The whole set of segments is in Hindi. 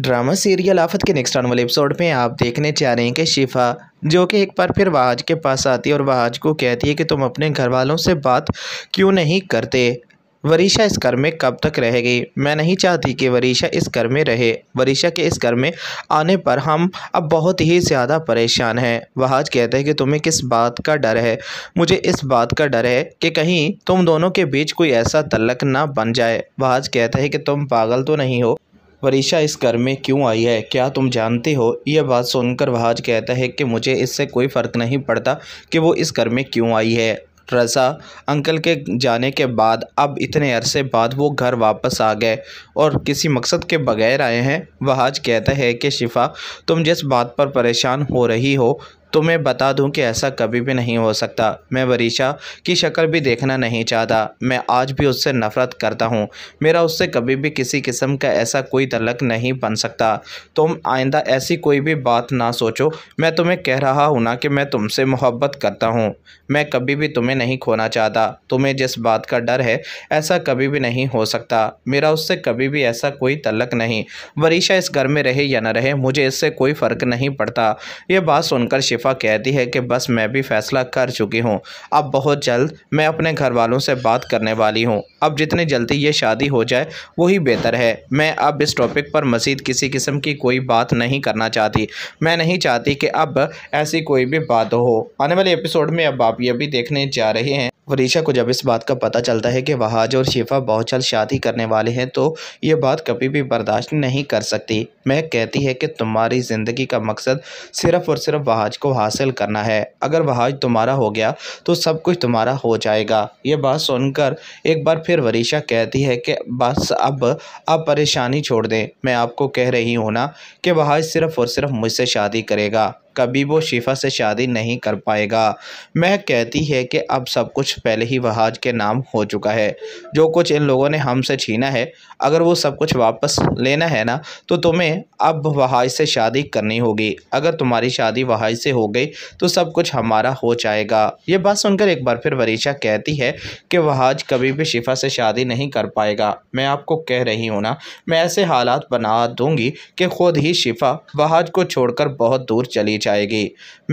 ड्रामा सीरियल आफत के नेक्स्ट आने वाले एपिसोड में आप देखने जा रहे हैं कि शिफा जो कि एक बार फिर वहाज के पास आती है और वहाज को कहती है कि तुम अपने घर वालों से बात क्यों नहीं करते वरीशा इस घर में कब तक रहेगी मैं नहीं चाहती कि वरीशा इस घर में रहे वरीशा के इस घर में आने पर हम अब बहुत ही ज़्यादा परेशान हैं वहाज कहते हैं कि तुम्हें किस बात का डर है मुझे इस बात का डर है कि कहीं तुम दोनों के बीच कोई ऐसा तलक ना बन जाए वहाज कहते हैं कि तुम पागल तो नहीं हो परीक्षा इस घर में क्यों आई है क्या तुम जानते हो यह बात सुनकर वहाज कहता है कि मुझे इससे कोई फ़र्क नहीं पड़ता कि वो इस घर में क्यों आई है रज़ा अंकल के जाने के बाद अब इतने अरसे बाद वो घर वापस आ गए और किसी मकसद के बगैर आए हैं वहाज कहता है कि शिफा तुम जिस बात पर परेशान हो रही हो तो मैं बता दूं कि ऐसा कभी भी नहीं हो सकता मैं वरीशा की शक्ल भी देखना नहीं चाहता मैं आज भी उससे नफ़रत करता हूं मेरा उससे कभी भी किसी किस्म का ऐसा कोई तलक नहीं बन सकता तुम आइंदा ऐसी कोई भी बात ना सोचो मैं तुम्हें कह रहा हूं ना कि मैं तुमसे मोहब्बत करता हूं मैं कभी भी तुम्हें नहीं खोना चाहता तुम्हें जिस बात का डर है ऐसा कभी भी नहीं हो सकता मेरा उससे कभी भी ऐसा कोई तलक नहीं वरीशा इस घर में रहे या ना रहे मुझे इससे कोई फ़र्क नहीं पड़ता यह बात सुनकर शिफा शिफा कहती है कि बस मैं भी फ़ैसला कर चुकी हूँ अब बहुत जल्द मैं अपने घर वालों से बात करने वाली हूँ अब जितनी जल्दी ये शादी हो जाए वही बेहतर है मैं अब इस टॉपिक पर मज़ीद किसी किस्म की कोई बात नहीं करना चाहती मैं नहीं चाहती कि अब ऐसी कोई भी बात हो आने वाले एपिसोड में अब आप ये भी देखने जा रहे हैं वरीशा को जब इस बात का पता चलता है कि वहाज और शिफा बहुत जल्द शादी करने वाले हैं तो ये बात कभी भी बर्दाश्त नहीं कर सकती मैं कहती है कि तुम्हारी ज़िंदगी का मकसद सिर्फ़ और सिर्फ वहाज को हासिल करना है अगर वहाज तुम्हारा हो गया तो सब कुछ तुम्हारा हो जाएगा ये बात सुनकर एक बार फिर वरीशा कहती है कि बस अब आप परेशानी छोड़ दें मैं आपको कह रही हूँ ना कि वहाज सिर्फ़ और सिर्फ मुझसे शादी करेगा कभी वो शिफा से शादी नहीं कर पाएगा मह कहती है कि अब सब कुछ पहले ही वहाज के नाम हो चुका है जो कुछ इन लोगों ने हमसे छीना है अगर वो सब कुछ वापस लेना है ना तो तुम्हें अब वहाज से शादी करनी होगी अगर तुम्हारी शादी वहाज से हो गई तो सब कुछ हमारा हो जाएगा ये बात सुनकर एक बार फिर वरीशा कहती है कि वहाज कभी भी शिफा से शादी नहीं कर पाएगा मैं आपको कह रही हूँ ना मैं ऐसे हालात बना दूँगी कि खुद ही शिफा वहाज को छोड़कर बहुत दूर चली जाएगी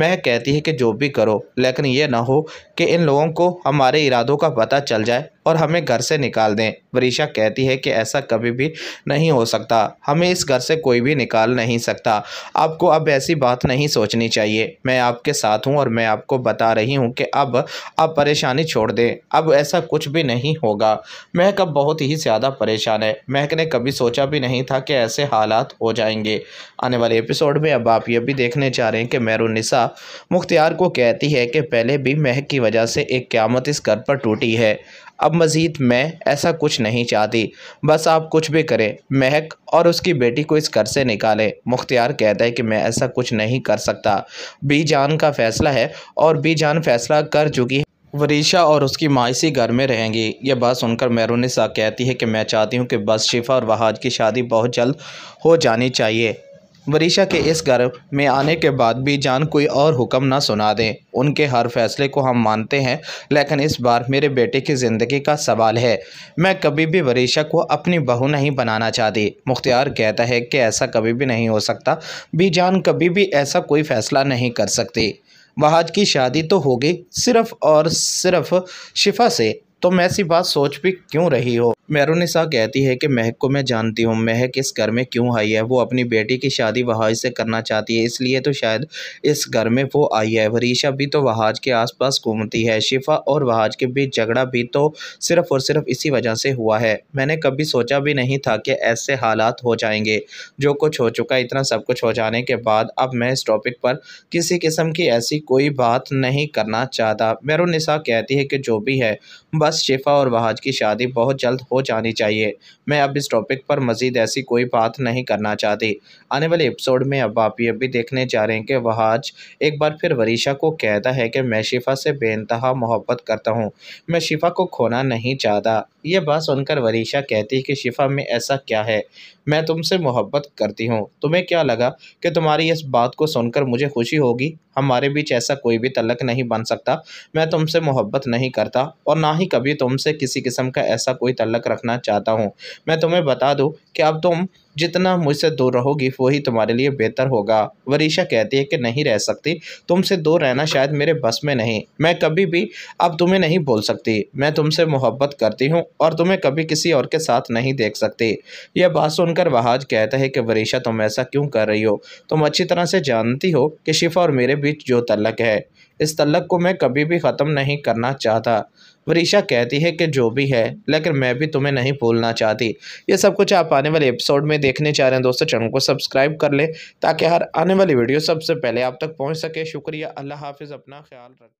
मैं कहती है कि जो भी करो लेकिन यह ना हो कि इन लोगों को हमारे इरादों का पता चल जाए और हमें घर से निकाल दें वरीशा कहती है कि ऐसा कभी भी नहीं हो सकता हमें इस घर से कोई भी निकाल नहीं सकता आपको अब ऐसी बात नहीं सोचनी चाहिए मैं आपके साथ हूँ और मैं आपको बता रही हूँ कि अब आप परेशानी छोड़ दें अब ऐसा कुछ भी नहीं होगा महक अब बहुत ही ज़्यादा परेशान है महक ने कभी सोचा भी नहीं था कि ऐसे हालात हो जाएंगे आने वाले एपिसोड में अब आप ये भी देखने जा रहे हैं कि मैरुनिसा मुख्तियार को कहती है कि पहले भी महक की वजह से एक क्यामत इस घर पर टूटी है अब मज़ीद मैं ऐसा कुछ नहीं चाहती बस आप कुछ भी करें महक और उसकी बेटी को इस घर से निकालें मुख्तियार कहता है कि मैं ऐसा कुछ नहीं कर सकता बी जान का फ़ैसला है और बी जान फ़ैसला कर चुकी है वरीशा और उसकी माँ इसी घर में रहेंगी यह बात सुनकर मैरून कहती है कि मैं चाहती हूँ कि बस शिफा और वहाज की शादी बहुत जल्द हो जानी चाहिए वरीशा के इस घर में आने के बाद भी जान कोई और हुक्म ना सुना दें उनके हर फैसले को हम मानते हैं लेकिन इस बार मेरे बेटे की ज़िंदगी का सवाल है मैं कभी भी वरीशा को अपनी बहू नहीं बनाना चाहती मुख्तियार कहता है कि ऐसा कभी भी नहीं हो सकता जान कभी भी ऐसा कोई फ़ैसला नहीं कर सकती वहाज की शादी तो होगी सिर्फ़ और सिर्फ़ शिफा से तुम तो ऐसी बात सोच भी क्यों रही हो मैरोनिसा कहती है कि महक को मैं जानती हूँ महक इस घर में क्यों आई है वो अपनी बेटी की शादी वहाज से करना चाहती है इसलिए तो शायद इस घर में वो आई है वरीशा भी तो वहाज के आसपास घूमती है शिफा और वहाज के बीच झगड़ा भी तो सिर्फ और सिर्फ इसी वजह से हुआ है मैंने कभी सोचा भी नहीं था कि ऐसे हालात हो जाएंगे जो कुछ हो चुका इतना सब कुछ हो जाने के बाद अब मैं इस टॉपिक पर किसी किस्म की ऐसी कोई बात नहीं करना चाहता मैरोनिसा कहती है कि जो भी है बस बस शिफा और वहाज की शादी बहुत जल्द हो जानी चाहिए मैं अब इस टॉपिक पर मज़ीद ऐसी कोई बात नहीं करना चाहती आने वाले एपिसोड में अब आप ये भी देखने जा रहे हैं कि वहाज एक बार फिर वरीशा को कहता है कि मैं शिफा से बेानतहा मोहब्बत करता हूँ मैं शिफा को खोना नहीं चाहता ये बात सुनकर वरीशा कहती है कि शिफा में ऐसा क्या है मैं तुमसे मोहब्बत करती हूँ तुम्हें क्या लगा कि तुम्हारी इस बात को सुनकर मुझे खुशी होगी हमारे बीच ऐसा कोई भी तलक नहीं बन सकता मैं तुमसे मोहब्बत नहीं करता और ना ही कभी कभी तुमसे किसी किस्म का ऐसा कोई तल्लक रखना चाहता हूँ मैं तुम्हें बता दूँ कि अब तुम जितना मुझसे दूर रहोगी वही तुम्हारे लिए बेहतर होगा वरीशा कहती है कि नहीं रह सकती तुमसे दूर रहना शायद मेरे बस में नहीं मैं कभी भी अब तुम्हें नहीं बोल सकती मैं तुमसे मोहब्बत करती हूँ और तुम्हें कभी किसी और के साथ नहीं देख सकती यह बात सुनकर वहाज कहता है कि वरीशा तुम ऐसा क्यों कर रही हो तुम अच्छी तरह से जानती हो कि शिफा और मेरे बीच जो तलक है इस तलक को मैं कभी भी ख़त्म नहीं करना चाहता वरीशा कहती है कि जो भी है लेकिन मैं भी तुम्हें नहीं भूलना चाहती ये सब कुछ आप आने वाले एपिसोड में देखने चाह रहे हैं दोस्तों चैनल को सब्सक्राइब कर लें ताकि हर आने वाली वीडियो सबसे पहले आप तक पहुँच सके शुक्रिया अल्लाह हाफिज़ अपना ख्याल रखें